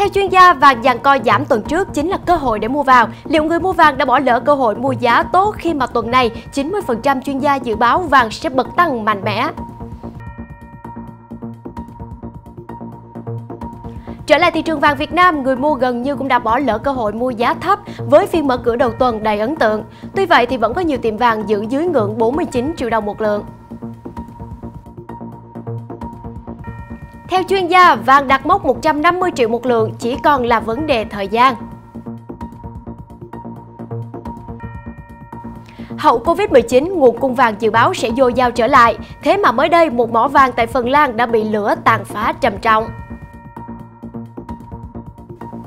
Theo chuyên gia, vàng dàn co giảm tuần trước chính là cơ hội để mua vào. Liệu người mua vàng đã bỏ lỡ cơ hội mua giá tốt khi mà tuần này 90% chuyên gia dự báo vàng sẽ bật tăng mạnh mẽ? Trở lại thị trường vàng Việt Nam, người mua gần như cũng đã bỏ lỡ cơ hội mua giá thấp với phiên mở cửa đầu tuần đầy ấn tượng. Tuy vậy thì vẫn có nhiều tiệm vàng giữ dưới ngưỡng 49 triệu đồng một lượng. Theo chuyên gia, vàng đạt mốc 150 triệu một lượng chỉ còn là vấn đề thời gian. Hậu Covid-19, nguồn cung vàng dự báo sẽ dồi dào trở lại. Thế mà mới đây, một mỏ vàng tại Phần Lan đã bị lửa tàn phá trầm trọng.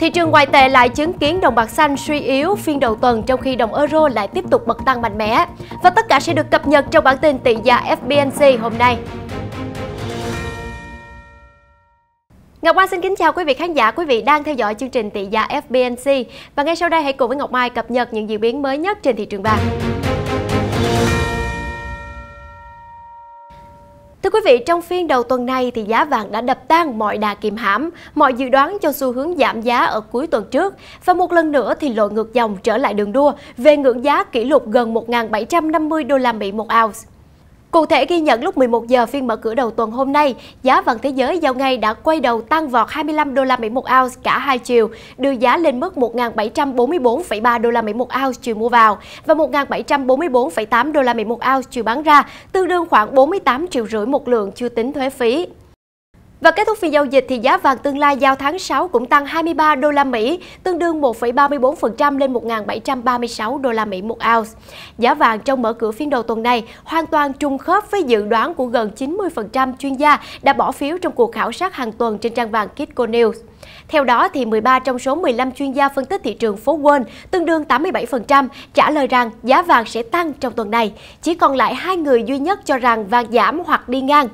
Thị trường ngoại tệ lại chứng kiến đồng bạc xanh suy yếu phiên đầu tuần trong khi đồng euro lại tiếp tục bật tăng mạnh mẽ. Và tất cả sẽ được cập nhật trong bản tin tỷ giá FBNC hôm nay. Ngọc Mai xin kính chào quý vị khán giả, quý vị đang theo dõi chương trình tỷ giá dạ FBNC và ngay sau đây hãy cùng với Ngọc Mai cập nhật những diễn biến mới nhất trên thị trường vàng. Thưa quý vị, trong phiên đầu tuần này thì giá vàng đã đập tan mọi đà kiềm hãm, mọi dự đoán cho xu hướng giảm giá ở cuối tuần trước và một lần nữa thì lội ngược dòng trở lại đường đua về ngưỡng giá kỷ lục gần 1.750 đô la Mỹ một ounce. Cụ thể ghi nhận lúc 11 giờ phiên mở cửa đầu tuần hôm nay, giá vàng thế giới giao ngay đã quay đầu tăng vọt 25 đô la Mỹ một ounce cả hai chiều, đưa giá lên mức 1.744,3 đô la Mỹ một ounce chiều mua vào và 1.744,8 đô la Mỹ một ounce chiều bán ra, tương đương khoảng 48 triệu rưỡi một lượng chưa tính thuế phí. Và kết thúc phiên giao dịch thì giá vàng tương lai giao tháng 6 cũng tăng 23 đô la Mỹ, tương đương 1,34% lên 1.736 đô la Mỹ một ounce. Giá vàng trong mở cửa phiên đầu tuần này hoàn toàn trùng khớp với dự đoán của gần 90% chuyên gia đã bỏ phiếu trong cuộc khảo sát hàng tuần trên trang vàng Kitco News. Theo đó, thì 13 trong số 15 chuyên gia phân tích thị trường phố Wall, tương đương 87%, trả lời rằng giá vàng sẽ tăng trong tuần này. Chỉ còn lại hai người duy nhất cho rằng vàng giảm hoặc đi ngang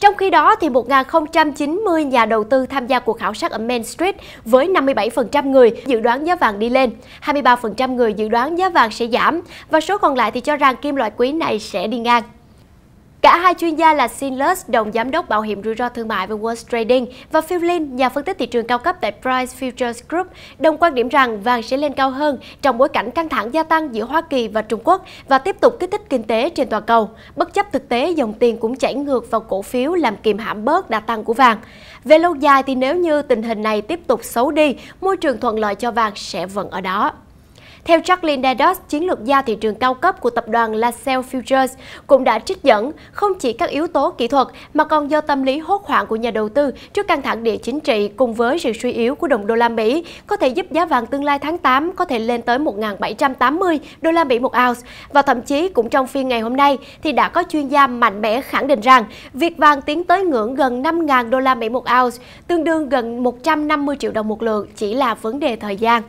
trong khi đó, thì 1.090 nhà đầu tư tham gia cuộc khảo sát ở Main Street với 57% người dự đoán giá vàng đi lên, 23% người dự đoán giá vàng sẽ giảm và số còn lại thì cho rằng kim loại quý này sẽ đi ngang. Cả hai chuyên gia là Sinlus, đồng giám đốc bảo hiểm rủi ro thương mại về World Trading và Phil Lin, nhà phân tích thị trường cao cấp tại Price Futures Group, đồng quan điểm rằng vàng sẽ lên cao hơn trong bối cảnh căng thẳng gia tăng giữa Hoa Kỳ và Trung Quốc và tiếp tục kích thích kinh tế trên toàn cầu, bất chấp thực tế dòng tiền cũng chảy ngược vào cổ phiếu làm kìm hãm bớt đà tăng của vàng. Về lâu dài thì nếu như tình hình này tiếp tục xấu đi, môi trường thuận lợi cho vàng sẽ vẫn ở đó. Theo Jacqueline Dados, chiến lược gia thị trường cao cấp của tập đoàn LaSalle Futures cũng đã trích dẫn không chỉ các yếu tố kỹ thuật mà còn do tâm lý hốt hoảng của nhà đầu tư trước căng thẳng địa chính trị cùng với sự suy yếu của đồng đô la Mỹ có thể giúp giá vàng tương lai tháng 8 có thể lên tới 1.780 đô la Mỹ một ounce và thậm chí cũng trong phiên ngày hôm nay thì đã có chuyên gia mạnh mẽ khẳng định rằng việc vàng tiến tới ngưỡng gần 5.000 đô la Mỹ một ounce, tương đương gần 150 triệu đồng một lượng chỉ là vấn đề thời gian.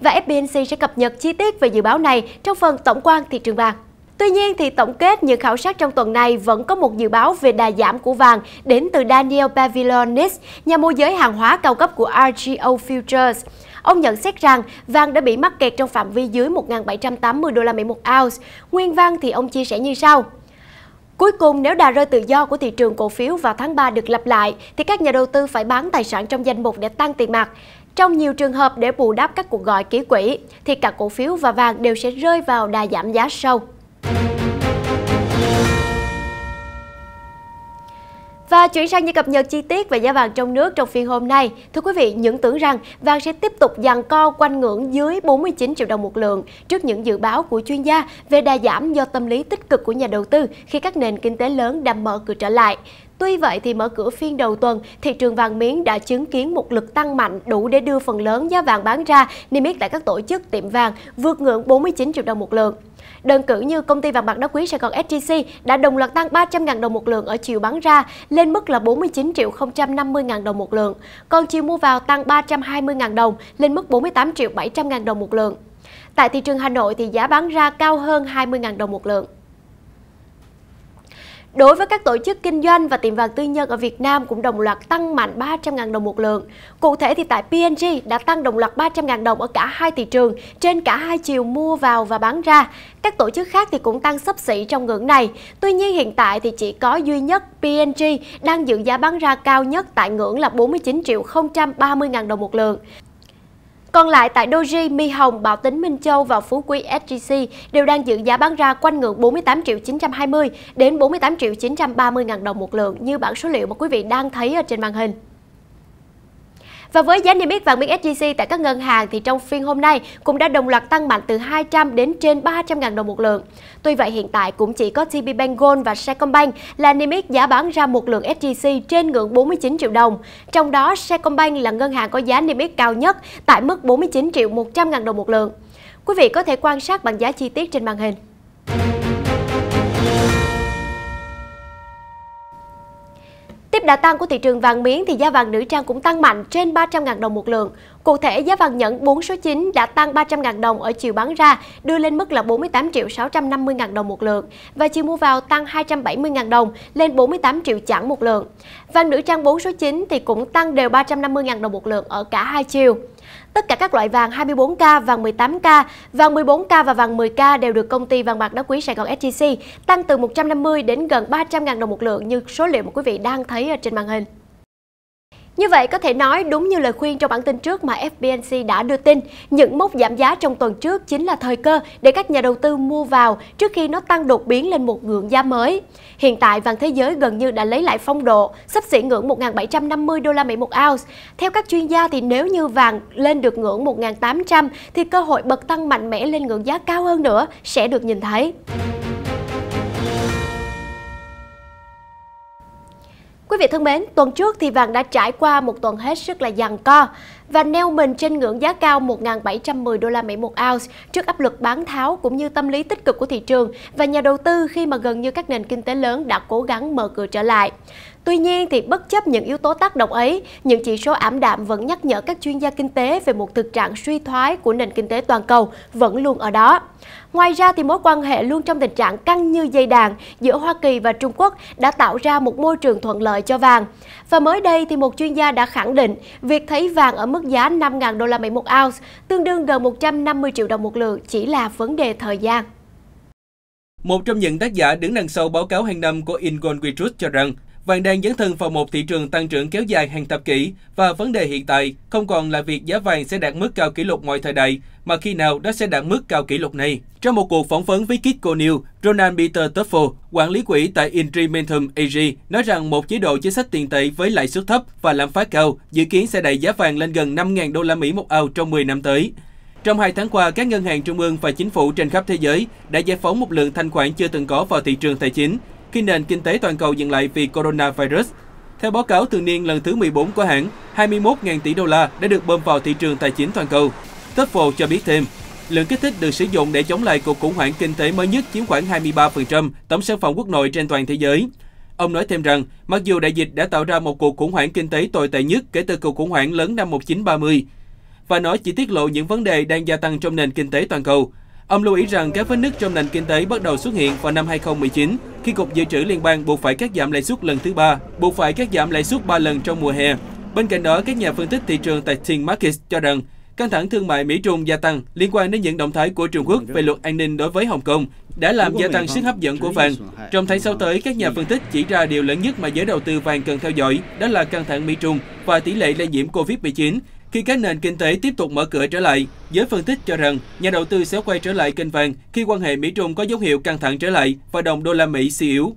Và FBNC sẽ cập nhật chi tiết về dự báo này trong phần tổng quan thị trường vàng. Tuy nhiên thì tổng kết những khảo sát trong tuần này vẫn có một dự báo về đà giảm của vàng đến từ Daniel Pavilonis, nhà môi giới hàng hóa cao cấp của RGO Futures. Ông nhận xét rằng vàng đã bị mắc kẹt trong phạm vi dưới 1.780 đô la Mỹ một ounce. Nguyên văn thì ông chia sẻ như sau. Cuối cùng, nếu đà rơi tự do của thị trường cổ phiếu vào tháng 3 được lặp lại, thì các nhà đầu tư phải bán tài sản trong danh mục để tăng tiền mặt. Trong nhiều trường hợp để bù đắp các cuộc gọi ký quỹ, thì cả cổ phiếu và vàng đều sẽ rơi vào đà giảm giá sâu. Và chuyển sang những cập nhật chi tiết về giá vàng trong nước trong phiên hôm nay. Thưa quý vị, những tưởng rằng vàng sẽ tiếp tục giằng co quanh ngưỡng dưới 49 triệu đồng một lượng trước những dự báo của chuyên gia về đà giảm do tâm lý tích cực của nhà đầu tư khi các nền kinh tế lớn đã mở cửa trở lại. Tuy vậy thì mở cửa phiên đầu tuần, thị trường vàng miếng đã chứng kiến một lực tăng mạnh đủ để đưa phần lớn giá vàng bán ra niêm yết tại các tổ chức tiệm vàng vượt ngưỡng 49 triệu đồng một lượng. Đơn cử như công ty vàng bạc đá quý Sài Gòn SJC đã đồng loạt tăng 300.000 đồng một lượng ở chiều bán ra lên mức là 49 triệu 050 000 đồng một lượng, còn chiều mua vào tăng 320.000 đồng lên mức 48 triệu 700 000 đồng một lượng. Tại thị trường Hà Nội thì giá bán ra cao hơn 20.000 đồng một lượng. Đối với các tổ chức kinh doanh và tiệm vàng tư nhân ở Việt Nam cũng đồng loạt tăng mạnh 300.000 đồng một lượng. Cụ thể thì tại PNG đã tăng đồng loạt 300.000 đồng ở cả hai thị trường, trên cả hai chiều mua vào và bán ra. Các tổ chức khác thì cũng tăng sấp xỉ trong ngưỡng này. Tuy nhiên hiện tại thì chỉ có duy nhất PNG đang giữ giá bán ra cao nhất tại ngưỡng là 49 triệu 030 000 đồng một lượng. Còn lại tại Doji, Mi Hồng, Bảo Tính Minh Châu và Phú Quý SGC đều đang giữ giá bán ra quanh ngưỡng 48 triệu 920 đến 48 triệu 930 ngàn đồng một lượng như bảng số liệu mà quý vị đang thấy ở trên màn hình. Và với giá niêm yết vàng miếng SJC tại các ngân hàng thì trong phiên hôm nay cũng đã đồng loạt tăng mạnh từ 200 đến trên 300 000 đồng một lượng. Tuy vậy hiện tại cũng chỉ có TP Bank Gold và Sacombank là niêm yết giá bán ra một lượng SJC trên ngưỡng 49 triệu đồng. Trong đó Sacombank là ngân hàng có giá niêm yết cao nhất tại mức 49 triệu 100 000 đồng một lượng. Quý vị có thể quan sát bằng giá chi tiết trên màn hình. Tiếp đà tăng của thị trường vàng miếng thì giá vàng nữ trang cũng tăng mạnh trên 300.000 đồng một lượng. Cụ thể, giá vàng nhẫn 4 số 9 đã tăng 300.000 đồng ở chiều bán ra, đưa lên mức là 48 triệu 650 ngàn đồng một lượng và chiều mua vào tăng 270 ngàn đồng lên 48 triệu chẵn một lượng. Vàng nữ trang 4 số 9 thì cũng tăng đều 350 ngàn đồng một lượng ở cả hai chiều. Tất cả các loại vàng 24K, vàng 18K, vàng 14K và vàng 10K đều được công ty vàng bạc đá quý Sài Gòn sgc tăng từ 150 đến gần 300.000 đồng một lượng như số liệu mà quý vị đang thấy ở trên màn hình. Như vậy có thể nói đúng như lời khuyên trong bản tin trước mà FBNC đã đưa tin, những mốc giảm giá trong tuần trước chính là thời cơ để các nhà đầu tư mua vào trước khi nó tăng đột biến lên một ngưỡng giá mới. Hiện tại vàng thế giới gần như đã lấy lại phong độ, sắp xỉ ngưỡng 1.750 đô la Mỹ một ounce. Theo các chuyên gia thì nếu như vàng lên được ngưỡng 1.800 thì cơ hội bật tăng mạnh mẽ lên ngưỡng giá cao hơn nữa sẽ được nhìn thấy. Quý vị thân mến, tuần trước thì vàng đã trải qua một tuần hết sức là giằng co và neo mình trên ngưỡng giá cao 1.710 đô la Mỹ một ounce trước áp lực bán tháo cũng như tâm lý tích cực của thị trường và nhà đầu tư khi mà gần như các nền kinh tế lớn đã cố gắng mở cửa trở lại. Tuy nhiên thì bất chấp những yếu tố tác động ấy, những chỉ số ảm đạm vẫn nhắc nhở các chuyên gia kinh tế về một thực trạng suy thoái của nền kinh tế toàn cầu vẫn luôn ở đó. Ngoài ra thì mối quan hệ luôn trong tình trạng căng như dây đàn giữa Hoa Kỳ và Trung Quốc đã tạo ra một môi trường thuận lợi cho vàng. Và mới đây thì một chuyên gia đã khẳng định việc thấy vàng ở mức giá 5.000 đô la Mỹ một ounce, tương đương gần 150 triệu đồng một lượng chỉ là vấn đề thời gian. Một trong những tác giả đứng đằng sau báo cáo hàng năm của Ingon Witrus cho rằng vàng đang dấn thân vào một thị trường tăng trưởng kéo dài hàng thập kỷ và vấn đề hiện tại không còn là việc giá vàng sẽ đạt mức cao kỷ lục mọi thời đại mà khi nào nó sẽ đạt mức cao kỷ lục này. Trong một cuộc phỏng vấn với Kit O'Neill, Ronald Peter Tuffel, quản lý quỹ tại Intrimentum AG, nói rằng một chế độ chính sách tiền tệ với lãi suất thấp và lạm phát cao dự kiến sẽ đẩy giá vàng lên gần 5.000 đô la Mỹ một ao trong 10 năm tới. Trong hai tháng qua, các ngân hàng trung ương và chính phủ trên khắp thế giới đã giải phóng một lượng thanh khoản chưa từng có vào thị trường tài chính khi nền kinh tế toàn cầu dừng lại vì coronavirus. Theo báo cáo thường niên lần thứ 14 của hãng, 21.000 tỷ đô la đã được bơm vào thị trường tài chính toàn cầu. Topfo cho biết thêm, lượng kích thích được sử dụng để chống lại cuộc khủng hoảng kinh tế mới nhất chiếm khoảng 23% tổng sản phẩm quốc nội trên toàn thế giới. Ông nói thêm rằng, mặc dù đại dịch đã tạo ra một cuộc khủng hoảng kinh tế tồi tệ nhất kể từ cuộc khủng hoảng lớn năm 1930, và nó chỉ tiết lộ những vấn đề đang gia tăng trong nền kinh tế toàn cầu, Ông lưu ý rằng các vết nứt trong nền kinh tế bắt đầu xuất hiện vào năm 2019 khi Cục Dự trữ Liên bang buộc phải cắt giảm lãi suất lần thứ ba, buộc phải cắt giảm lãi suất 3 lần trong mùa hè. Bên cạnh đó, các nhà phân tích thị trường tại Teen Markets cho rằng căng thẳng thương mại Mỹ-Trung gia tăng liên quan đến những động thái của Trung Quốc về luật an ninh đối với Hồng Kông đã làm gia tăng sức hấp dẫn của vàng. Trong tháng sau tới, các nhà phân tích chỉ ra điều lớn nhất mà giới đầu tư vàng cần theo dõi đó là căng thẳng Mỹ-Trung và tỷ lệ lây nhiễm COVID-19 khi các nền kinh tế tiếp tục mở cửa trở lại, giới phân tích cho rằng nhà đầu tư sẽ quay trở lại kênh vàng khi quan hệ Mỹ-Trung có dấu hiệu căng thẳng trở lại và đồng đô la Mỹ suy yếu.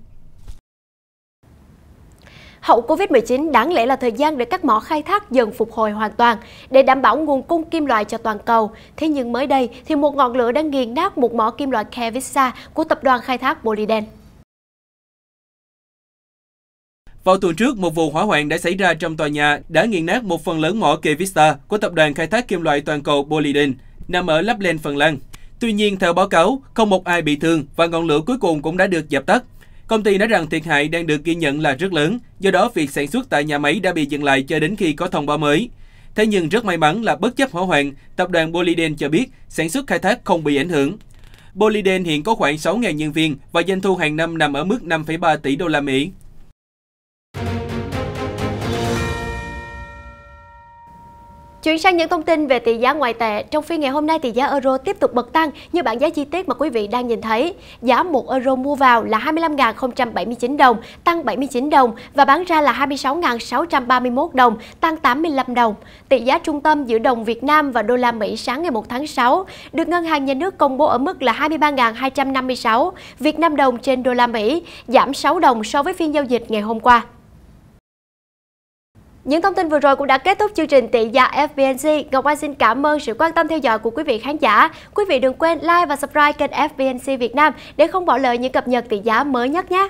Hậu Covid-19 đáng lẽ là thời gian để các mỏ khai thác dần phục hồi hoàn toàn để đảm bảo nguồn cung kim loại cho toàn cầu. Thế nhưng mới đây thì một ngọn lửa đang nghiền nát một mỏ kim loại Kevisa của tập đoàn khai thác Boliden. Vào tuần trước, một vụ hỏa hoạn đã xảy ra trong tòa nhà đã nghiền nát một phần lớn mỏ Kevista của tập đoàn khai thác kim loại toàn cầu Boliden, nằm ở Lapland, Phần Lan. Tuy nhiên, theo báo cáo, không một ai bị thương và ngọn lửa cuối cùng cũng đã được dập tắt. Công ty nói rằng thiệt hại đang được ghi nhận là rất lớn, do đó việc sản xuất tại nhà máy đã bị dừng lại cho đến khi có thông báo mới. Thế nhưng rất may mắn là bất chấp hỏa hoạn, tập đoàn Boliden cho biết sản xuất khai thác không bị ảnh hưởng. Boliden hiện có khoảng 6.000 nhân viên và doanh thu hàng năm nằm ở mức 5,3 tỷ đô la Mỹ. Chuyển sang những thông tin về tỷ giá ngoại tệ, trong phiên ngày hôm nay tỷ giá euro tiếp tục bật tăng như bảng giá chi tiết mà quý vị đang nhìn thấy. Giá 1 euro mua vào là 25.079 đồng, tăng 79 đồng và bán ra là 26.631 đồng, tăng 85 đồng. Tỷ giá trung tâm giữa đồng Việt Nam và đô la Mỹ sáng ngày 1 tháng 6 được ngân hàng nhà nước công bố ở mức là 23.256 Việt Nam đồng trên đô la Mỹ, giảm 6 đồng so với phiên giao dịch ngày hôm qua. Những thông tin vừa rồi cũng đã kết thúc chương trình tỷ giá FBNC. Ngọc Anh xin cảm ơn sự quan tâm theo dõi của quý vị khán giả. Quý vị đừng quên like và subscribe kênh FBNC Việt Nam để không bỏ lỡ những cập nhật tỷ giá mới nhất nhé.